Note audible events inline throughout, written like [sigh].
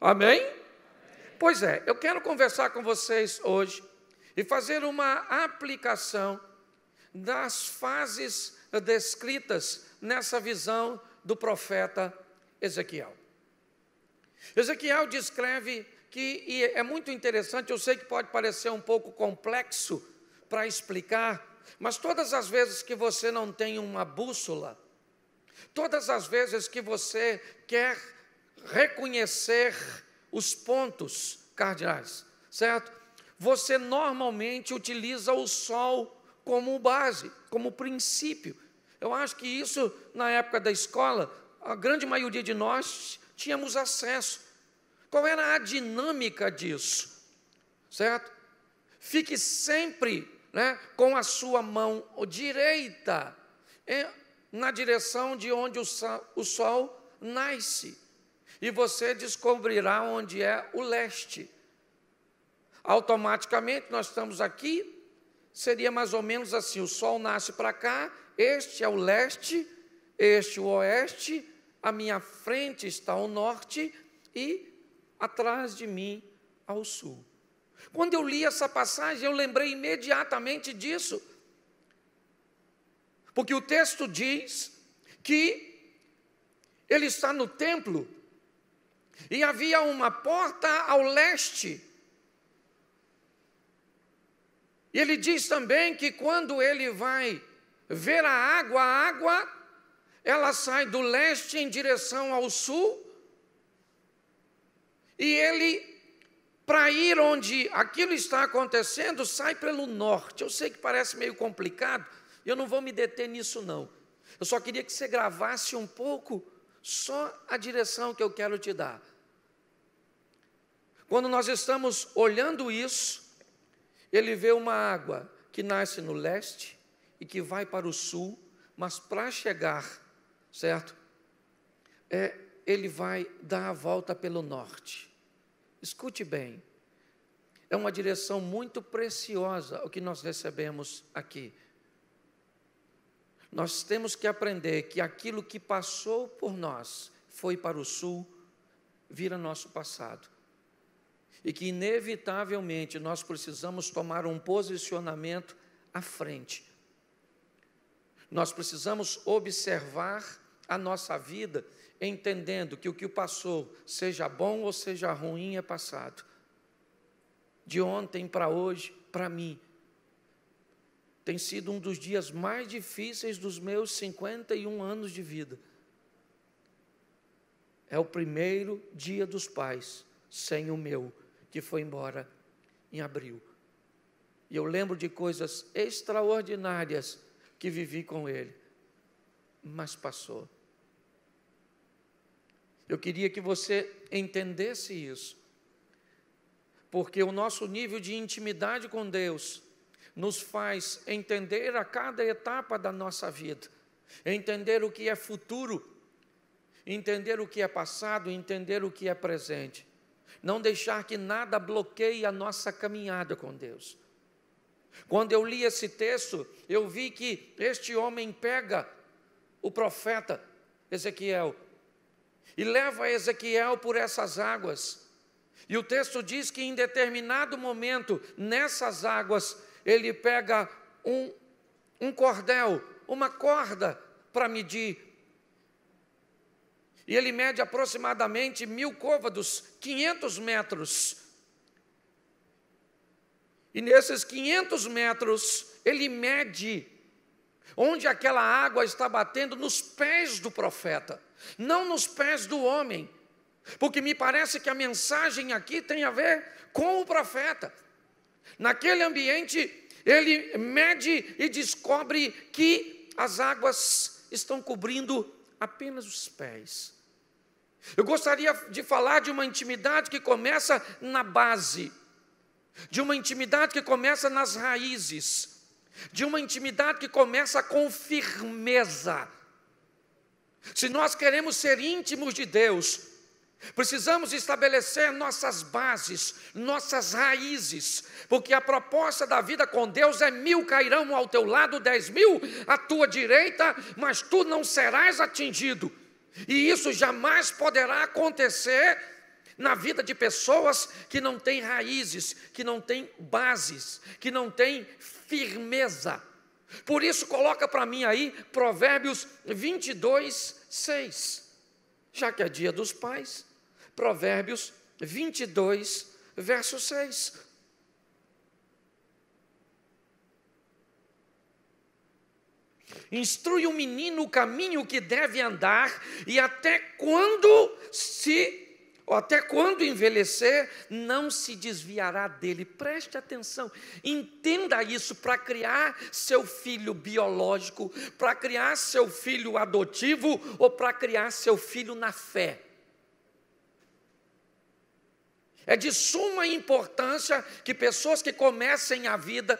Amém? Pois é, eu quero conversar com vocês hoje e fazer uma aplicação das fases descritas nessa visão do profeta Ezequiel. Ezequiel descreve que, e é muito interessante, eu sei que pode parecer um pouco complexo para explicar, mas todas as vezes que você não tem uma bússola, todas as vezes que você quer reconhecer os pontos cardinais, certo? Você normalmente utiliza o sol como base, como princípio. Eu acho que isso, na época da escola, a grande maioria de nós tínhamos acesso. Qual era a dinâmica disso? Certo? Fique sempre né, com a sua mão direita é, na direção de onde o sol nasce e você descobrirá onde é o leste. Automaticamente, nós estamos aqui, seria mais ou menos assim: o sol nasce para cá, este é o leste, este o oeste, à minha frente está o norte e atrás de mim ao sul. Quando eu li essa passagem, eu lembrei imediatamente disso. Porque o texto diz que ele está no templo e havia uma porta ao leste. E ele diz também que quando ele vai ver a água, a água, ela sai do leste em direção ao sul. E ele, para ir onde aquilo está acontecendo, sai pelo norte. Eu sei que parece meio complicado, eu não vou me deter nisso, não. Eu só queria que você gravasse um pouco só a direção que eu quero te dar. Quando nós estamos olhando isso, ele vê uma água que nasce no leste e que vai para o sul, mas para chegar, certo? É, ele vai dar a volta pelo norte. Escute bem, é uma direção muito preciosa o que nós recebemos aqui. Nós temos que aprender que aquilo que passou por nós foi para o sul, vira nosso passado. E que, inevitavelmente, nós precisamos tomar um posicionamento à frente. Nós precisamos observar a nossa vida, entendendo que o que passou, seja bom ou seja ruim, é passado. De ontem para hoje, para mim, tem sido um dos dias mais difíceis dos meus 51 anos de vida. É o primeiro dia dos pais sem o meu, que foi embora em abril. E eu lembro de coisas extraordinárias que vivi com ele, mas passou. Eu queria que você entendesse isso, porque o nosso nível de intimidade com Deus nos faz entender a cada etapa da nossa vida, entender o que é futuro, entender o que é passado, entender o que é presente. Não deixar que nada bloqueie a nossa caminhada com Deus. Quando eu li esse texto, eu vi que este homem pega o profeta Ezequiel e leva Ezequiel por essas águas. E o texto diz que em determinado momento, nessas águas, ele pega um, um cordel, uma corda para medir. E ele mede aproximadamente mil côvados, 500 metros. E nesses 500 metros, ele mede onde aquela água está batendo nos pés do profeta, não nos pés do homem. Porque me parece que a mensagem aqui tem a ver com o profeta. Naquele ambiente, ele mede e descobre que as águas estão cobrindo apenas os pés. Eu gostaria de falar de uma intimidade que começa na base, de uma intimidade que começa nas raízes, de uma intimidade que começa com firmeza. Se nós queremos ser íntimos de Deus, Precisamos estabelecer nossas bases, nossas raízes, porque a proposta da vida com Deus é mil cairão ao teu lado, dez mil à tua direita, mas tu não serás atingido. E isso jamais poderá acontecer na vida de pessoas que não têm raízes, que não têm bases, que não têm firmeza. Por isso, coloca para mim aí Provérbios 22, 6. Já que é dia dos pais, Provérbios 22, verso 6. Instrui o menino o caminho que deve andar e até quando se ou até quando envelhecer, não se desviará dele. Preste atenção, entenda isso para criar seu filho biológico, para criar seu filho adotivo ou para criar seu filho na fé. É de suma importância que pessoas que comecem a vida,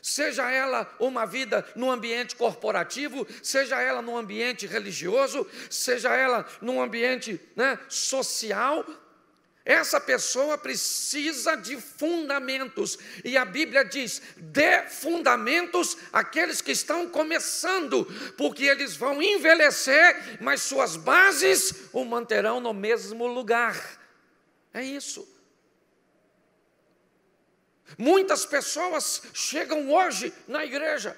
seja ela uma vida no ambiente corporativo, seja ela no ambiente religioso, seja ela num ambiente né, social, essa pessoa precisa de fundamentos, e a Bíblia diz: dê fundamentos àqueles que estão começando, porque eles vão envelhecer, mas suas bases o manterão no mesmo lugar. É isso. Muitas pessoas chegam hoje na igreja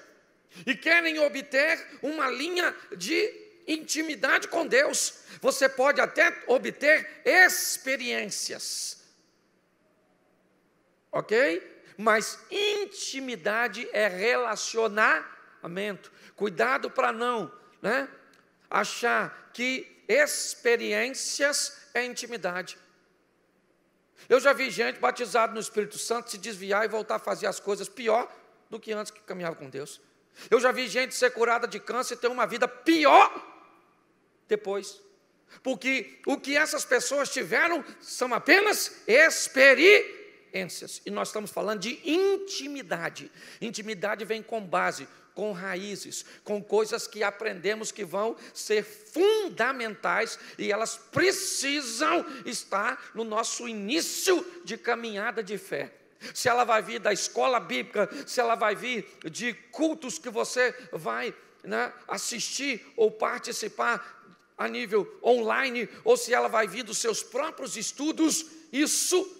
e querem obter uma linha de intimidade com Deus. Você pode até obter experiências. Ok? Mas intimidade é relacionamento. Cuidado para não né, achar que experiências é intimidade. Eu já vi gente batizada no Espírito Santo se desviar e voltar a fazer as coisas pior do que antes que caminhava com Deus. Eu já vi gente ser curada de câncer e ter uma vida pior depois. Porque o que essas pessoas tiveram são apenas experiências. E nós estamos falando de intimidade. Intimidade vem com base com raízes, com coisas que aprendemos que vão ser fundamentais e elas precisam estar no nosso início de caminhada de fé se ela vai vir da escola bíblica, se ela vai vir de cultos que você vai né, assistir ou participar a nível online, ou se ela vai vir dos seus próprios estudos, isso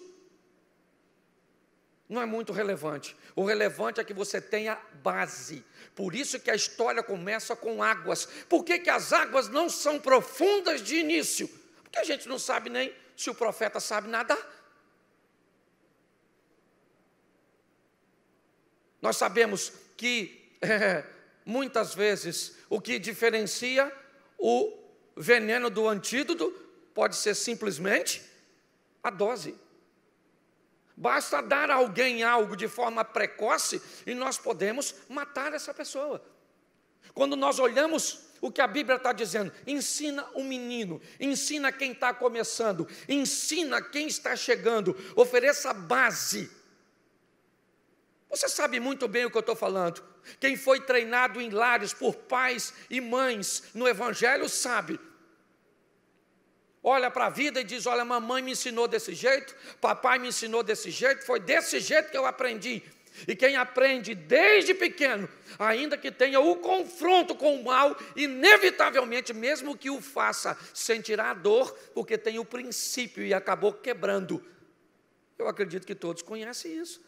não é muito relevante. O relevante é que você tenha base. Por isso que a história começa com águas. Por que, que as águas não são profundas de início? Porque a gente não sabe nem se o profeta sabe nadar. Nós sabemos que é, [laughs] muitas vezes o que diferencia o veneno do antídoto pode ser simplesmente a dose. Basta dar a alguém algo de forma precoce e nós podemos matar essa pessoa. Quando nós olhamos o que a Bíblia está dizendo, ensina o menino, ensina quem está começando, ensina quem está chegando, ofereça base. Você sabe muito bem o que eu estou falando. Quem foi treinado em lares por pais e mães no Evangelho sabe olha para a vida e diz: Olha, mamãe me ensinou desse jeito, papai me ensinou desse jeito, foi desse jeito que eu aprendi. E quem aprende desde pequeno, ainda que tenha o confronto com o mal, inevitavelmente, mesmo que o faça, sentirá dor, porque tem o princípio e acabou quebrando. Eu acredito que todos conhecem isso.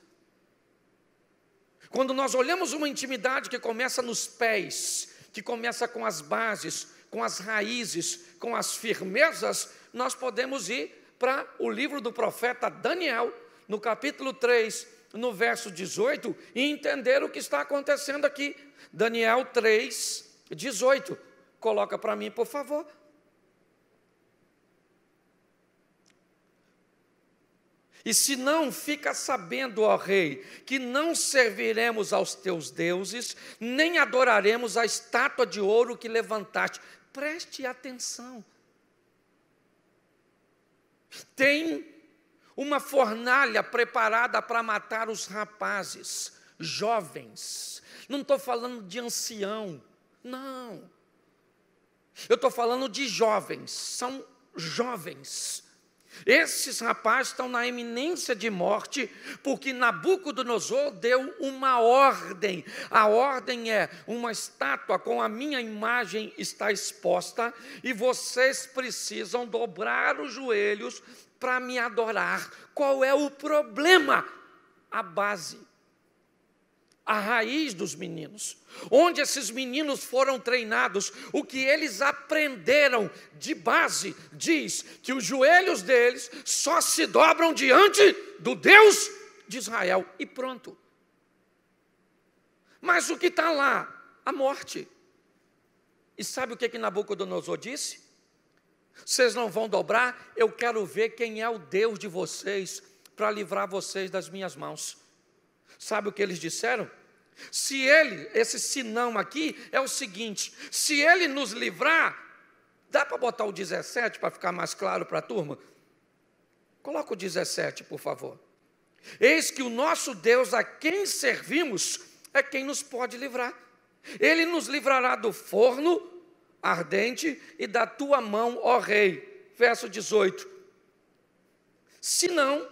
Quando nós olhamos uma intimidade que começa nos pés, que começa com as bases, com as raízes, com as firmezas, nós podemos ir para o livro do profeta Daniel, no capítulo 3, no verso 18, e entender o que está acontecendo aqui. Daniel 3, 18. Coloca para mim, por favor. E se não fica sabendo, ó rei, que não serviremos aos teus deuses, nem adoraremos a estátua de ouro que levantaste. Preste atenção. Tem uma fornalha preparada para matar os rapazes, jovens. Não estou falando de ancião, não. Eu estou falando de jovens, são jovens esses rapazes estão na eminência de morte, porque Nabucodonosor deu uma ordem. A ordem é: uma estátua com a minha imagem está exposta, e vocês precisam dobrar os joelhos para me adorar. Qual é o problema? A base a raiz dos meninos, onde esses meninos foram treinados, o que eles aprenderam de base, diz que os joelhos deles só se dobram diante do Deus de Israel, e pronto. Mas o que está lá? A morte. E sabe o que, que Nabucodonosor disse? Vocês não vão dobrar, eu quero ver quem é o Deus de vocês para livrar vocês das minhas mãos. Sabe o que eles disseram? Se ele, esse sinão aqui é o seguinte: se ele nos livrar, dá para botar o 17 para ficar mais claro para a turma? Coloca o 17, por favor. Eis que o nosso Deus, a quem servimos, é quem nos pode livrar. Ele nos livrará do forno ardente e da tua mão, ó Rei. Verso 18. Se não,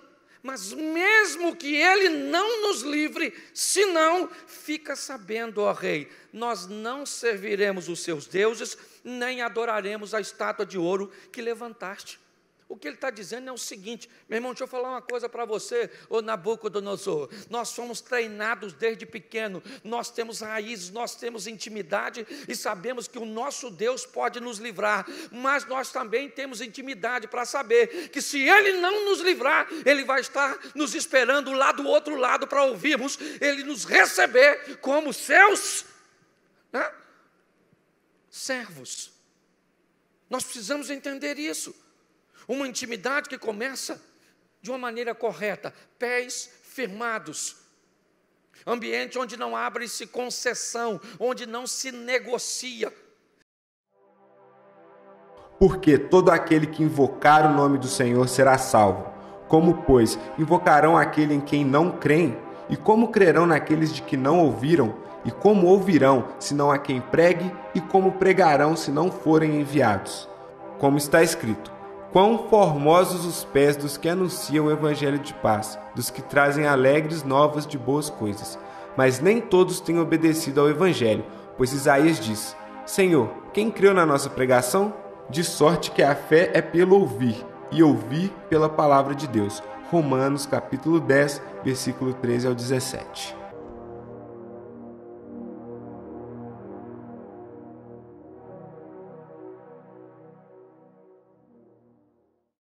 mas mesmo que ele não nos livre, senão fica sabendo, ó rei, nós não serviremos os seus deuses, nem adoraremos a estátua de ouro que levantaste. O que ele está dizendo é o seguinte, meu irmão, deixa eu falar uma coisa para você, ô Nabucodonosor. Nós somos treinados desde pequeno, nós temos raízes, nós temos intimidade e sabemos que o nosso Deus pode nos livrar, mas nós também temos intimidade para saber que se ele não nos livrar, ele vai estar nos esperando lá do outro lado para ouvirmos, ele nos receber como seus né, servos. Nós precisamos entender isso. Uma intimidade que começa de uma maneira correta, pés firmados. Ambiente onde não abre-se concessão, onde não se negocia. Porque todo aquele que invocar o nome do Senhor será salvo. Como, pois, invocarão aquele em quem não creem? E como crerão naqueles de que não ouviram? E como ouvirão, se não a quem pregue? E como pregarão, se não forem enviados? Como está escrito: Quão formosos os pés dos que anunciam o evangelho de paz, dos que trazem alegres novas de boas coisas. Mas nem todos têm obedecido ao evangelho, pois Isaías diz: Senhor, quem creu na nossa pregação? De sorte que a fé é pelo ouvir, e ouvir pela palavra de Deus. Romanos capítulo 10, versículo 13 ao 17.